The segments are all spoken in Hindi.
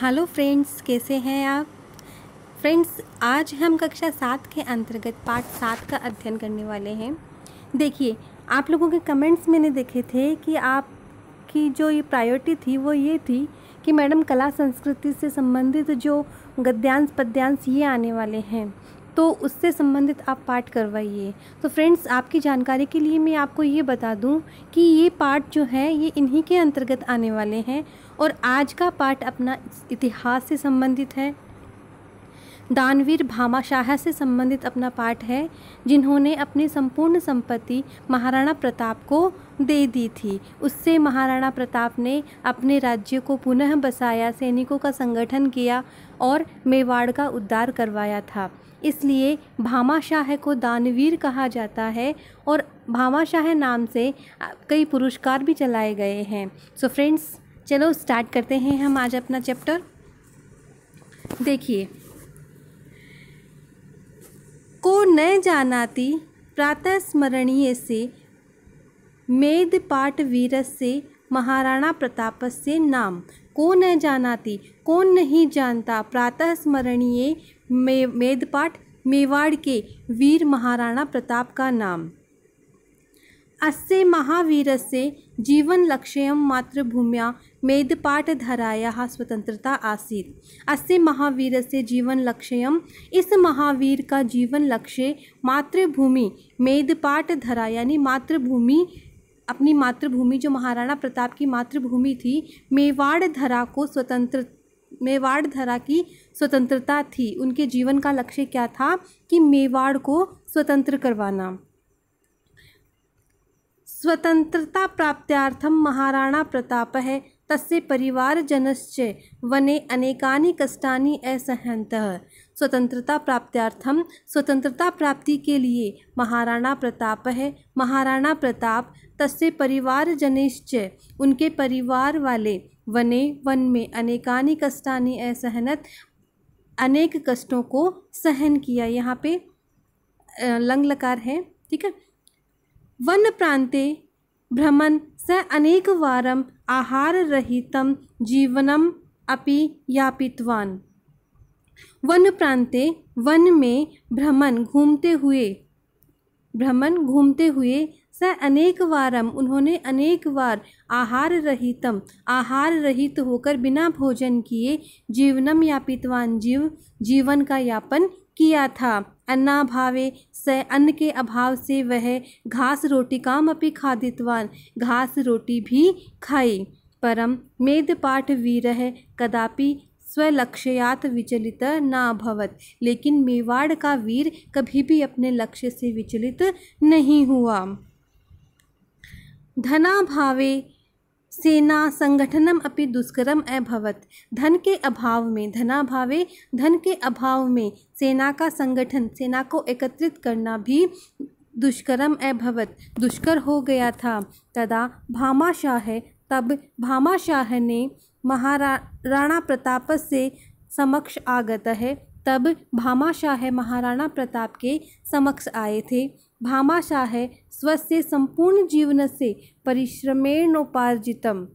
हेलो फ्रेंड्स कैसे हैं आप फ्रेंड्स आज हम कक्षा सात के अंतर्गत पाठ सात का अध्ययन करने वाले हैं देखिए आप लोगों के कमेंट्स मैंने देखे थे कि आपकी जो ये प्रायोरिटी थी वो ये थी कि मैडम कला संस्कृति से संबंधित जो गद्यांश पद्यांश ये आने वाले हैं तो उससे संबंधित आप पाठ करवाइए तो फ्रेंड्स आपकी जानकारी के लिए मैं आपको ये बता दूं कि ये पाठ जो है ये इन्हीं के अंतर्गत आने वाले हैं और आज का पाठ अपना इतिहास से संबंधित है दानवीर भामाशाह से संबंधित अपना पाठ है जिन्होंने अपनी संपूर्ण संपत्ति महाराणा प्रताप को दे दी थी उससे महाराणा प्रताप ने अपने राज्य को पुनः बसाया सैनिकों का संगठन किया और मेवाड़ का उद्धार करवाया था इसलिए भामाशाह को दानवीर कहा जाता है और भामाशाह नाम से कई पुरस्कार भी चलाए गए हैं सो so फ्रेंड्स चलो स्टार्ट करते हैं हम आज अपना चैप्टर देखिए को न जानाती प्रातः स्मरणीय से मेद पाठ वीरस से महाराणा प्रताप से नाम को न जानाती कौन नहीं जानता प्रातः स्मरणीय मे मेदपाठ मेवाड़ के वीर महाराणा प्रताप का नाम अस्य जीवन लक्ष्य मातृभूम्या धराया स्वतंत्रता आसीत अस्य जीवन लक्ष्य इस महावीर का जीवन लक्ष्य मातृभूमि धरा यानी मातृभूमि अपनी मातृभूमि जो महाराणा प्रताप की मातृभूमि थी मेवाड़ धरा को स्वतंत्र मेवाड़ धरा की स्वतंत्रता थी उनके जीवन का लक्ष्य क्या था कि मेवाड़ को स्वतंत्र करवाना स्वतंत्रता प्राप्त्यार्थम महाराणा प्रताप है तस्य परिवारजनश्च वने अनेकानि कष्टानि असहन्तः स्वतंत्रता प्राप्त्यार्थम स्वतंत्रता प्राप्ति के लिए महाराणा प्रताप है महाराणा प्रताप तस्य परिवार जनिश्च उनके परिवार वाले वने वन में अनेकानी कष्टानी असहनत अनेक कष्टों को सहन किया यहाँ पे लंग लकार है ठीक है वन प्रांते भ्रमण स अनेक वारम आहार रहितम जीवनम अपि यापितवान वन प्रांते वन में भ्रमण घूमते हुए भ्रमण घूमते हुए स अनेक वारम उन्होंने अनेक बार आहार रहितम आहार रहित होकर बिना भोजन किए जीवनम यापितवान जीव जीवन का यापन किया था अन्नाभावे स अन्न के अभाव से वह घास रोटी काम अपनी खादितवान घास रोटी भी खाई परम मेद पाठ वीर कदापि स्वलक्ष्यात विचलित न अभवत लेकिन मेवाड़ का वीर कभी भी अपने लक्ष्य से विचलित नहीं हुआ धनाभावे सेना संगठनम अपि दुष्करम अभवत धन के अभाव में धनाभावे धन के अभाव में सेना का संगठन सेना को एकत्रित करना भी दुष्करम अभवत दुष्कर हो गया था तदा भामाशाह तब भामाशाह ने महाराणा प्रताप से समक्ष आगत है तब भामाशाह महाराणा प्रताप के समक्ष आए थे भामाशाह स्वस्य संपूर्ण जीवन से परिश्रमेणोपार्जितम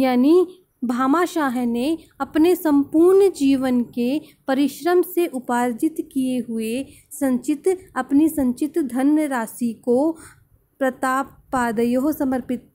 यानी भामाशाह ने अपने संपूर्ण जीवन के परिश्रम से उपार्जित किए हुए संचित अपनी संचित धन राशि को प्रताप पादयो समर्पित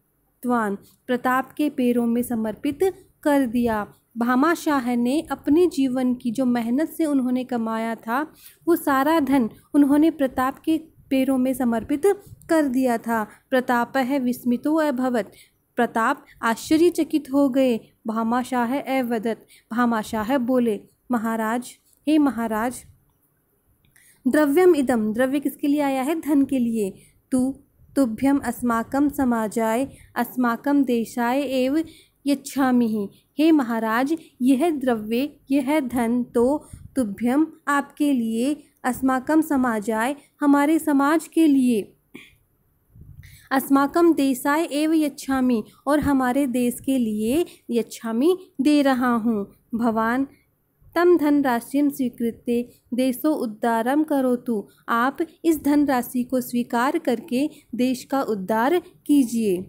विद्वान प्रताप के पैरों में समर्पित कर दिया भामाशाह ने अपने जीवन की जो मेहनत से उन्होंने कमाया था वो सारा धन उन्होंने प्रताप के पैरों में समर्पित कर दिया था प्रताप है विस्मितो अभवत प्रताप आश्चर्यचकित हो गए भामाशाह अवदत भामाशाह बोले महाराज हे महाराज द्रव्यम इदम द्रव्य किसके लिए आया है धन के लिए तू तुभ्यम अस्माकं समाजाय अस्माकं देशाय एव यच्छामि हे महाराज यह द्रव्य यह धन तो तुभ्यम आपके लिए अस्माकम समाजाय हमारे समाज के लिए अस्माकम देशाय एव यच्छामि और हमारे देश के लिए यच्छामि दे रहा हूँ भवान तम धनराशि स्वीकृत्य देशो करो तो आप इस धनराशि को स्वीकार करके देश का उद्धार कीजिए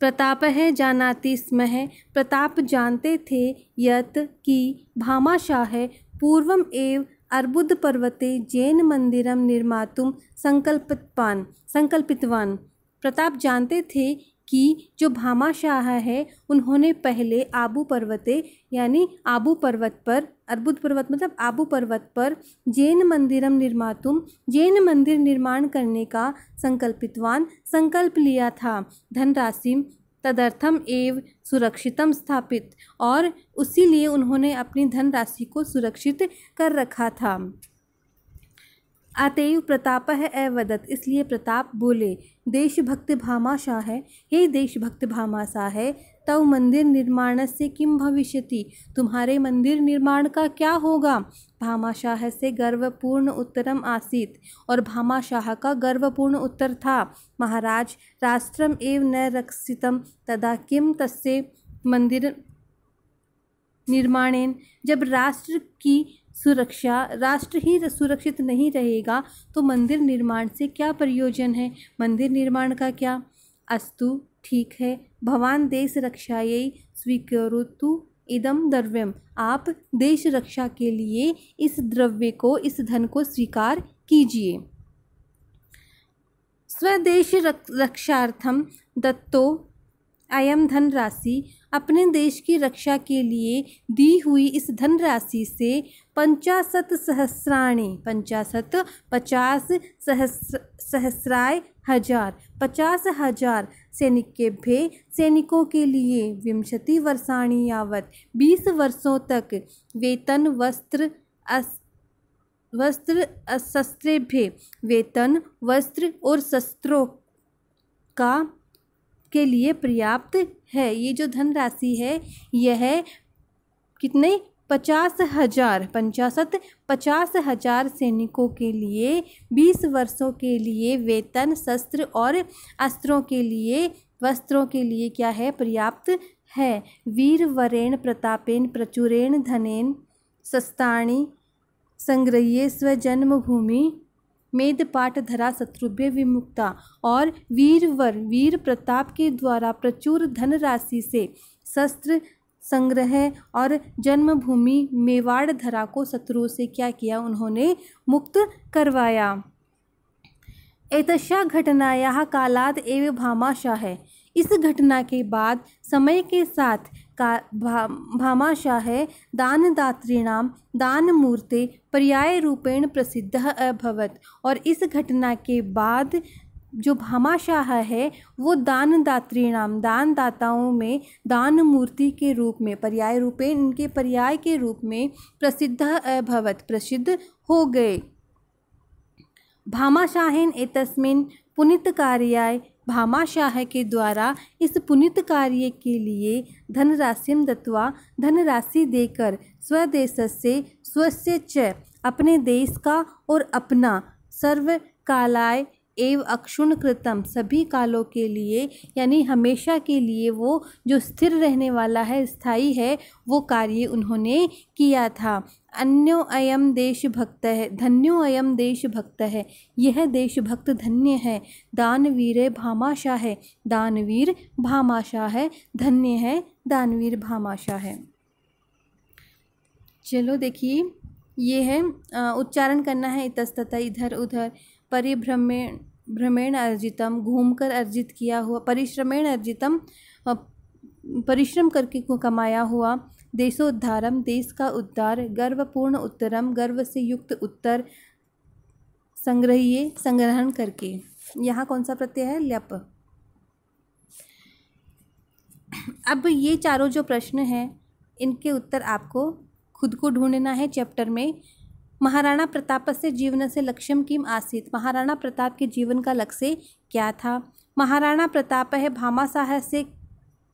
प्रताप है जानाति स्म है प्रताप जानते थे यत कि भामाशाह पूर्वम एव अर्बुद पर्वते जैन मंदिरम निर्मातुम संकल्पितवान संकल्पितवान प्रताप जानते थे कि जो भामाशाह है उन्होंने पहले आबू पर्वते यानी आबू पर्वत पर अर्बुद पर्वत मतलब आबू पर्वत पर जैन मंदिरम निर्मातुम जैन मंदिर निर्माण करने का संकल्पितवान संकल्प लिया था धनराशि तदर्थम एव सुरक्षितम स्थापित और उसी लिए उन्होंने अपनी धनराशि को सुरक्षित कर रखा था प्रताप है अवदत इसलिए प्रताप बोले देशभक्त है हे देशभक्त है तव मंदिर निर्माण से किम भविष्य तुम्हारे मंदिर निर्माण का क्या होगा भामाशाह से गर्वपूर्ण उत्तरम आसीत और भामाशाह का गर्वपूर्ण उत्तर था महाराज राष्ट्रम एव न रक्षितम तदा किम तस्य मंदिर निर्माणेन जब राष्ट्र की सुरक्षा राष्ट्र ही सुरक्षित नहीं रहेगा तो मंदिर निर्माण से क्या प्रयोजन है मंदिर निर्माण का क्या अस्तु ठीक है भवान देश रक्षा यही स्वीकृतु इदम द्रव्यम आप देश रक्षा के लिए इस द्रव्य को इस धन को स्वीकार कीजिए स्वदेश रक्षार्थम दत्तो अयम धनराशि अपने देश की रक्षा के लिए दी हुई इस धनराशि से पंचाशत सहस्राणी पंचाशत पचास सहस्र सहस्राय हजार पचास हजार सैनिकेभ्य सैनिकों के लिए विंशति वर्षाणी यावत बीस वर्षों तक वेतन वस्त्र अस वस्त्र भे वेतन वस्त्र और शस्त्रों का के लिए पर्याप्त है ये जो धनराशि है यह कितने पचास हजार पंचाशत पचास हजार सैनिकों के लिए बीस वर्षों के लिए वेतन शस्त्र और अस्त्रों के लिए वस्त्रों के लिए क्या है पर्याप्त है वीर वरेण प्रतापेन प्रचुरेण धनेन सस्ताणी संग्रह स्वजन्म भूमि मेद पाठ धरा शत्रुभ्य विमुक्ता और वीरवर वीर प्रताप के द्वारा प्रचुर धनराशि से शस्त्र संग्रह और जन्मभूमि मेवाड़ धरा को शत्रुओं से क्या किया उन्होंने मुक्त करवाया घटना घटनाया कालाद एवं भामाशाह है इस घटना के बाद समय के साथ का भा भामाशाहे दानदातॄणां दानमूर्ते रूपेण प्रसिद्ध अभवत और इस घटना के बाद जो भामाशाह है वो दानदात्री नाम दानदाताओं में दान मूर्ति के रूप में पर्याय रूपे इनके पर्याय के रूप में प्रसिद्ध अभवत प्रसिद्ध हो गए भामाशाहेन एतस्मिन् पुनित कार्याय भामाशाह के द्वारा इस पुनित कार्य के लिए धनराशिम दत्वा धनराशि देकर स्वदेश से स्वस्य च अपने देश का और अपना सर्व कालाय एव अक्षुण कृतम सभी कालों के लिए यानी हमेशा के लिए वो जो स्थिर रहने वाला है स्थाई है वो कार्य उन्होंने किया था अन्यो अयम देशभक्त है धन्यो अयम देशभक्त है यह देशभक्त धन्य है दानवीर भामाशाह है दानवीर भामाशाह है धन्य है दानवीर भामाशाह है चलो देखिए ये है उच्चारण करना है इतस्तः इधर उधर परिभ्रमेण भ्रमेण अर्जितम घूमकर अर्जित किया हुआ परिश्रमेण अर्जितम परिश्रम करके कमाया हुआ देशोद्धारम देश का उद्धार गर्वपूर्ण उत्तरम गर्व से युक्त उत्तर संग्रहीय संग्रहण करके यहाँ कौन सा प्रत्यय है लप अब ये चारों जो प्रश्न हैं इनके उत्तर आपको खुद को ढूंढना है चैप्टर में महाराणा प्रताप से जीवन से लक्ष्यम किम आसित महाराणा प्रताप के जीवन का लक्ष्य क्या था महाराणा प्रताप है साहस से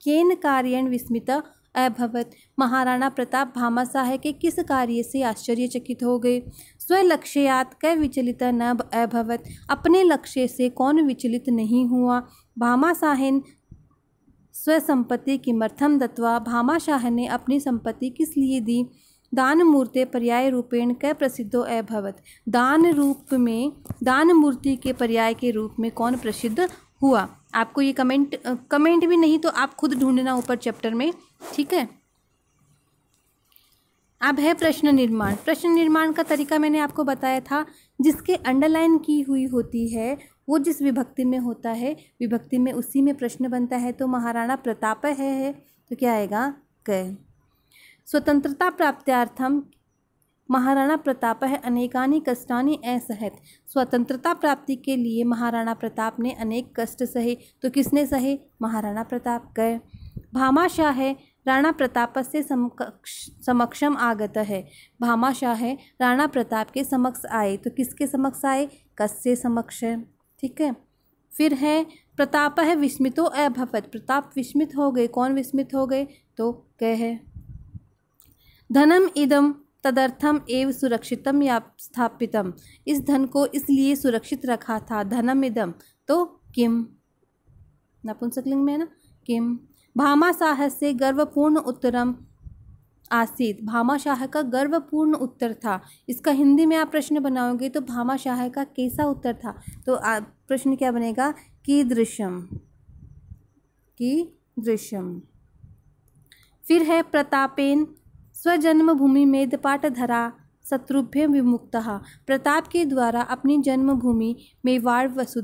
केन कार्यण विस्मित अभवत महाराणा प्रताप भामाशाह के किस कार्य से आश्चर्यचकित हो गए स्वलक्ष्यात कै विचलित न अभवत अपने लक्ष्य से कौन विचलित नहीं हुआ भामाशाहन स्वसंपत्ति किमर्थम दत्वा भामाशाह ने अपनी संपत्ति किस लिए दी दान मूर्ति पर्याय रूपेण कै प्रसिद्धो अभवत दान रूप में दान मूर्ति के पर्याय के रूप में कौन प्रसिद्ध हुआ आपको ये कमेंट कमेंट भी नहीं तो आप खुद ढूंढना ऊपर चैप्टर में ठीक है अब है प्रश्न निर्माण प्रश्न निर्माण का तरीका मैंने आपको बताया था जिसके अंडरलाइन की हुई होती है वो जिस विभक्ति में होता है विभक्ति में उसी में प्रश्न बनता है तो महाराणा प्रताप है, है तो क्या आएगा क स्वतंत्रता प्राप्त्यार्थम महाराणा प्रताप है अनेकानी कष्टानी असहत स्वतंत्रता प्राप्ति के लिए महाराणा प्रताप ने अनेक कष्ट सहे तो किसने सहे महाराणा प्रताप कह भामाशाह है राणा प्रताप से समक्ष समक्षम आगत है भामाशाह है राणा प्रताप के समक्ष आए तो किसके समक्ष आए कस से समक्ष है ठीक है फिर है प्रताप है विस्मितो अभवत प्रताप विस्मित हो गए कौन विस्मित हो गए तो कह है धनम इदम तदर्थम एव सुरक्षितम या स्थापितम इस धन को इसलिए सुरक्षित रखा था धनम इदम तो किम नपुंसकलिंग में है ना किम भामाशाह से गर्वपूर्ण उत्तरम आसीत भामाशाह का गर्वपूर्ण उत्तर था इसका हिंदी में आप प्रश्न बनाओगे तो भामाशाह का कैसा उत्तर था तो प्रश्न क्या बनेगा की दृश्यम की दृश्यम फिर है प्रतापेन स्वजन्म भूमि मेदपाट धरा शत्रुभ्य विमुक्त प्रताप के द्वारा अपनी जन्मभूमि मेवाड़ वसु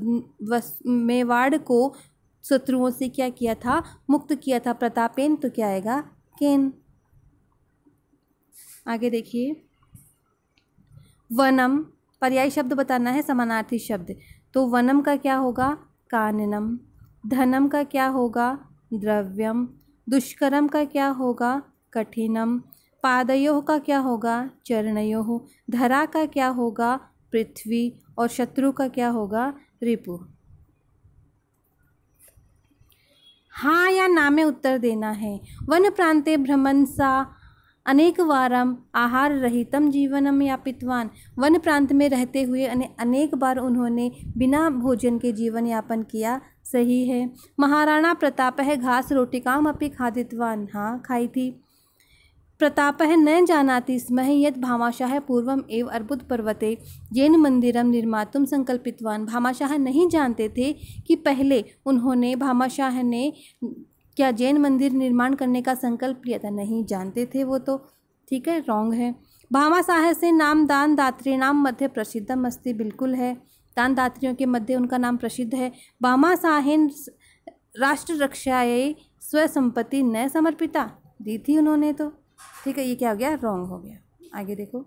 वस, मेवाड़ को शत्रुओं से क्या किया था मुक्त किया था प्रतापेन तो क्या आएगा केन आगे देखिए वनम पर्यायी शब्द बताना है समानार्थी शब्द तो वनम का क्या होगा काननम धनम का क्या होगा द्रव्यम दुष्कर्म का क्या होगा कठिनम पादयो का क्या होगा चरणयो धरा का क्या होगा पृथ्वी और शत्रु का क्या होगा रिपु हाँ या ना में उत्तर देना है वन प्रांते भ्रमण सा अनेक वारम आहार रहितम जीवनम यापितवान वन प्रांत में रहते हुए अनेक बार उन्होंने बिना भोजन के जीवन यापन किया सही है महाराणा प्रताप है घास रोटिकाम अपनी खादितवान हाँ खाई थी प्रताप न जानाति स्म यद भामाशाह पूर्वम एव अर्बुद पर्वते जैन मंदिरम निर्मात संकल्पितवान भामाशाह नहीं जानते थे कि पहले उन्होंने भामाशाह ने क्या जैन मंदिर निर्माण करने का संकल्प लिया था नहीं जानते थे वो तो ठीक है रॉन्ग है भामाशाह से नाम दान दात्री नाम मध्य प्रसिद्ध मस्ती बिल्कुल है दान दात्रियों के मध्य उनका नाम प्रसिद्ध है भामाशाहेन राष्ट्र रक्षाए स्वसंपत्ति न समर्पिता दी थी उन्होंने तो ठीक है ये क्या हो गया रॉन्ग हो गया आगे देखो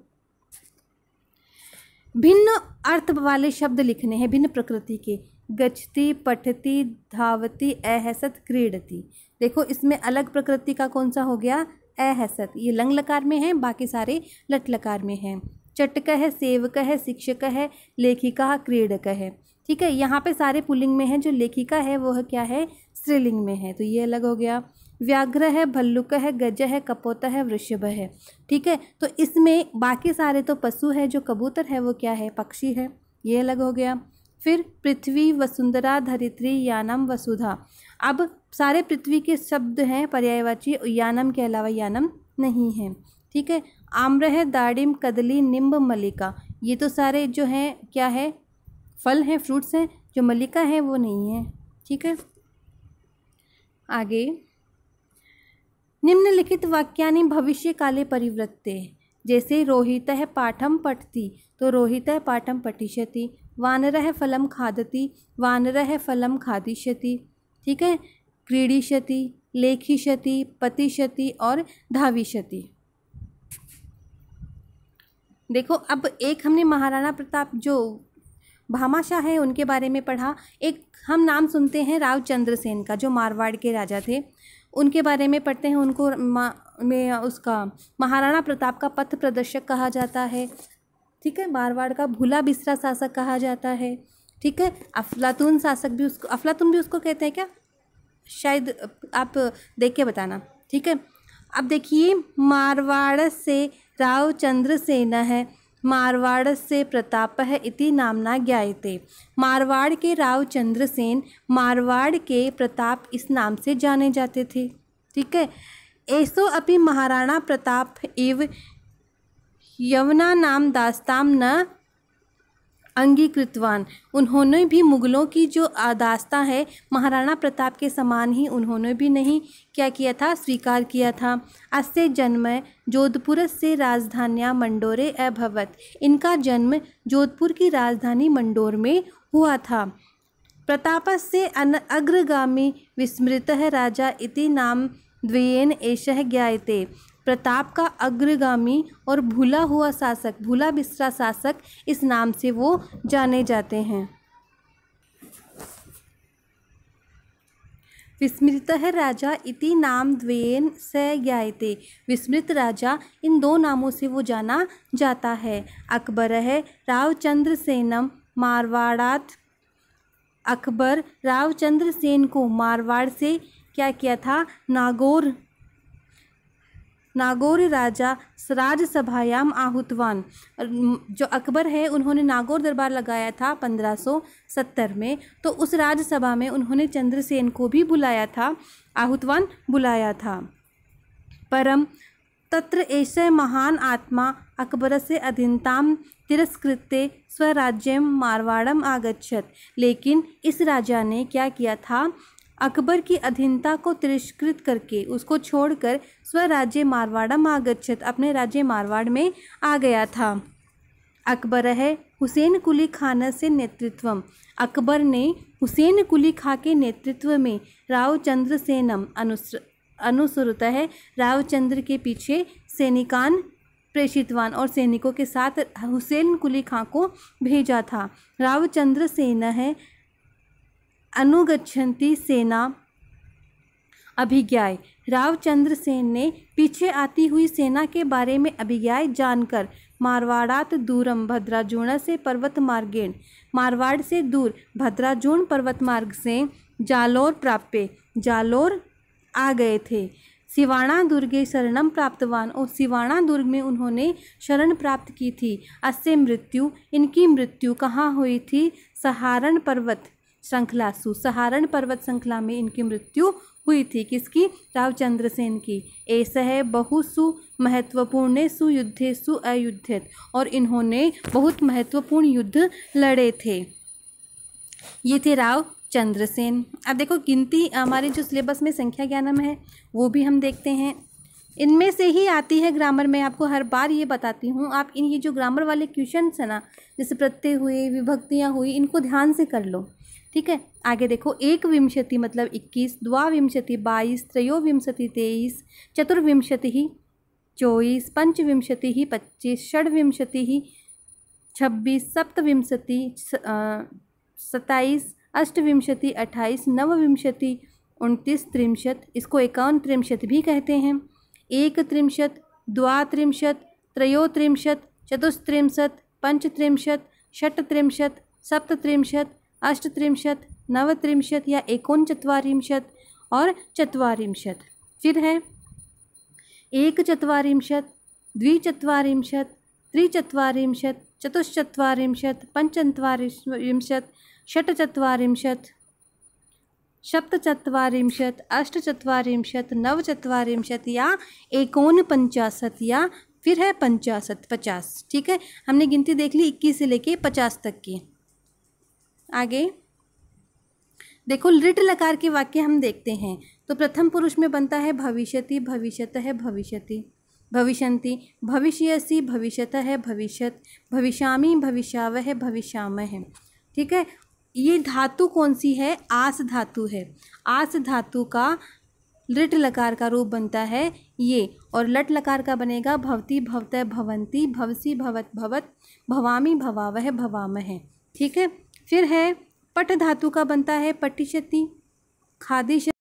भिन्न अर्थ वाले शब्द लिखने हैं भिन्न प्रकृति के गचती पठती धावती अहसत क्रीडती देखो इसमें अलग प्रकृति का कौन सा हो गया अहसत ये लंग लकार में है बाकी सारे लट लकार में हैं चटक है सेवक है शिक्षक है लेखिका क्रीडक है ठीक है यहाँ पे सारे पुलिंग में है जो लेखिका है वह क्या है स्त्रीलिंग में है तो ये अलग हो गया व्याघ्र है भल्लुक है गज है कपोता है वृषभ है ठीक है तो इसमें बाकी सारे तो पशु है जो कबूतर है वो क्या है पक्षी है ये अलग हो गया फिर पृथ्वी वसुंधरा धरित्री यानम वसुधा अब सारे पृथ्वी के शब्द हैं पर्यायवाची यानम के अलावा यानम नहीं है ठीक है आम्र है दाड़िम कदली निम्ब मलिका ये तो सारे जो हैं क्या है फल हैं फ्रूट्स हैं जो मलिका है वो नहीं है ठीक है आगे निम्नलिखित वाक्यानि काले परिवृत्ते जैसे रोहित पाठम पठती तो रोहित पाठम पठिष्यति वानर फलम खादति वानर फलम खादिष्यति ठीक है क्रीडिष्यति लेखिष्यति पतिष्यति और धाविष्यति देखो अब एक हमने महाराणा प्रताप जो भामाशाह है उनके बारे में पढ़ा एक हम नाम सुनते हैं राव चंद्रसेन का जो मारवाड़ के राजा थे उनके बारे में पढ़ते हैं उनको में उसका महाराणा प्रताप का पथ प्रदर्शक कहा जाता है ठीक है मारवाड़ का भूला बिसरा शासक कहा जाता है ठीक है अफलातून शासक भी उसको अफलातून भी उसको कहते हैं क्या शायद आप देख के बताना ठीक है अब देखिए मारवाड़ से राव चंद्र सेना है मारवाड़ प्रताप है इति नामना ज्ञाते मारवाड़ के राव चंद्रसेन मारवाड़ के प्रताप इस नाम से जाने जाते थे ठीक है ऐसो अपि महाराणा प्रताप इव यवना नाम दास्ताम न अंगीकृतवान उन्होंने भी मुग़लों की जो आदास्ता है महाराणा प्रताप के समान ही उन्होंने भी नहीं क्या किया था स्वीकार किया था अस्य जन्म जोधपुर से राजधानिया मंडोरे अभवत इनका जन्म जोधपुर की राजधानी मंडोर में हुआ था प्रताप से अन अग्रगामी विस्मृत राजा इति नाम द्वयेन एष ज्ञायते प्रताप का अग्रगामी और भूला हुआ शासक भूला बिस्रा शासक इस नाम से वो जाने जाते हैं विस्मृत राजा इति नाम द्वेन स ज्ञाते विस्मृत राजा इन दो नामों से वो जाना जाता है अकबर है रावचंद्र सेनम मारवाड़ात अकबर रावचंद्र सेन को मारवाड़ से क्या किया था नागौर नागौर राजा राजसभायाम आहुतवान जो अकबर है उन्होंने नागौर दरबार लगाया था 1570 में तो उस राज्यसभा में उन्होंने चंद्रसेन को भी बुलाया था आहुतवान बुलाया था परम तत्र ऐसे महान आत्मा अकबर से अधीनताम तिरस्कृत्य स्वराज्य मारवाड़म आगच्छत लेकिन इस राजा ने क्या किया था अकबर की अधीनता को तिरस्कृत करके उसको छोड़कर स्वराज्य मारवाड़ा मागच्छत अपने राज्य मारवाड़ में आ गया था अकबर है हुसैन कुली खान से नेतृत्व अकबर ने हुसैन कुली खा के नेतृत्व में रावचंद्र सेनम अनुसर अनुसृत है रावचंद्र के पीछे सैनिकान प्रेषितवान और सैनिकों के साथ हुसैन कुली खां को भेजा था रावचंद्र सेना है अनुगछन्ति सेना अभिज्ञाय रावचंद्र सेन ने पीछे आती हुई सेना के बारे में अभिज्ञाय जानकर मारवाड़ात दूरम भद्राजूणा से पर्वत मार्गेण मारवाड़ से दूर भद्राजूण पर्वत मार्ग से जालोर प्राप्य जालोर आ गए थे सिवाणा दुर्गे शरणम प्राप्तवान और सिवाणा दुर्ग में उन्होंने शरण प्राप्त की थी अस्य मृत्यु इनकी मृत्यु कहाँ हुई थी सहारण पर्वत श्रृंखला सुसहारण पर्वत श्रृंखला में इनकी मृत्यु हुई थी किसकी रावचंद्र सेन की ऐसा है सु महत्वपूर्ण सुयुद्धे सुअयुद्धित और इन्होंने बहुत महत्वपूर्ण युद्ध लड़े थे ये थे राव चंद्रसेन अब देखो गिनती हमारे जो सिलेबस में संख्या ज्ञानम है वो भी हम देखते हैं इनमें से ही आती है ग्रामर में आपको हर बार ये बताती हूँ आप इन ये जो ग्रामर वाले क्वेश्चन है ना जैसे प्रत्यय हुए विभक्तियाँ हुई इनको ध्यान से कर लो ठीक है आगे देखो एक विंशति मतलब इक्कीस द्वाविंशति बाईस त्रयोविंशति तेईस चतुर्विंशति ही चौबीस पंचविंशति ही पच्चीस षड्विंशति ही छब्बीस सप्तविंशति सत्ताईस अष्टविंशति अट्ठाईस नवविंशति उनतीस त्रिंशत इसको इक्यावन त्रिंशत भी कहते हैं एक त्रिंशत द्वात्रिंशत त्रयोत्रिंशत चतुस्त्रिंशत पंचत्रिंशत सप्त सप्तत्रिंशत अष्टत्रिंशत नवत्रिंशत या एकोनचत्वारिंशत और चत्वारिंशत फिर है एक चत्वारिंशत द्विचत्वारिंशत त्रिचत्वारिंशत चतुश्चत्वारिंशत पञ्चचत्वारिंशत षट्चत्वारिंशत् सप्तचत्वारिंशत् अष्टचत्वारिंशत् नवचत्वारिंशत् या पंचाशत या फिर है पंचाशत पचास ठीक है हमने गिनती देख ली इक्कीस से लेके पचास तक की आगे देखो लिट लकार के वाक्य हम देखते हैं तो प्रथम पुरुष में बनता है भविष्यति भविष्यत है भविष्यति भविष्यंति भविष्यसी भविष्यत है भविष्यत भविष्यामी भविष्याव है भविष्याम है ठीक है ये धातु कौन सी है आस धातु है आस धातु का लिट लकार का रूप बनता है ये और लट लकार का बनेगा भवती भवत भवंती भवसी भवत भवत भवामी भवावह भवाम है ठीक है फिर है पट धातु का बनता है पट्टी शती खादी